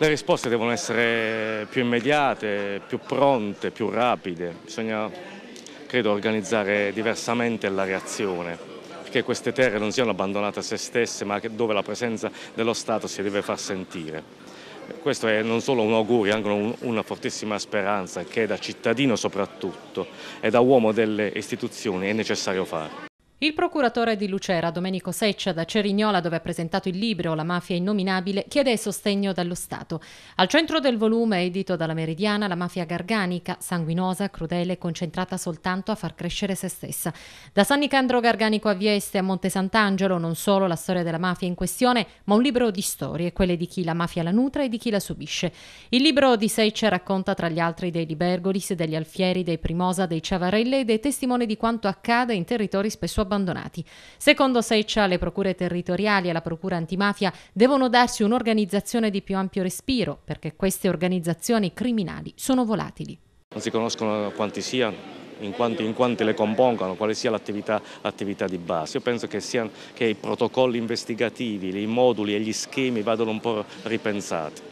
Le risposte devono essere più immediate, più pronte, più rapide. Bisogna, credo, organizzare diversamente la reazione che queste terre non siano abbandonate a se stesse, ma dove la presenza dello Stato si deve far sentire. Questo è non solo un augurio, anche una fortissima speranza che da cittadino soprattutto e da uomo delle istituzioni è necessario fare. Il procuratore di Lucera, Domenico Seccia, da Cerignola, dove ha presentato il libro La mafia innominabile, chiede sostegno dallo Stato. Al centro del volume, edito dalla Meridiana, la mafia garganica, sanguinosa, crudele, concentrata soltanto a far crescere se stessa. Da San Nicandro Garganico a Vieste a Monte Sant'Angelo, non solo la storia della mafia in questione, ma un libro di storie, quelle di chi la mafia la nutre e di chi la subisce. Il libro di Seccia racconta tra gli altri dei Libergolis, degli Alfieri, dei Primosa, dei Ciavarelle e dei testimoni di quanto accade in territori spesso abbandonati abbandonati. Secondo Seiccia, le procure territoriali e la procura antimafia devono darsi un'organizzazione di più ampio respiro, perché queste organizzazioni criminali sono volatili. Non si conoscono quanti siano, in quanti, in quanti, le compongano, quale sia l'attività, di base. Io penso che, sia, che i protocolli investigativi, i moduli e gli schemi vadano un po' ripensati.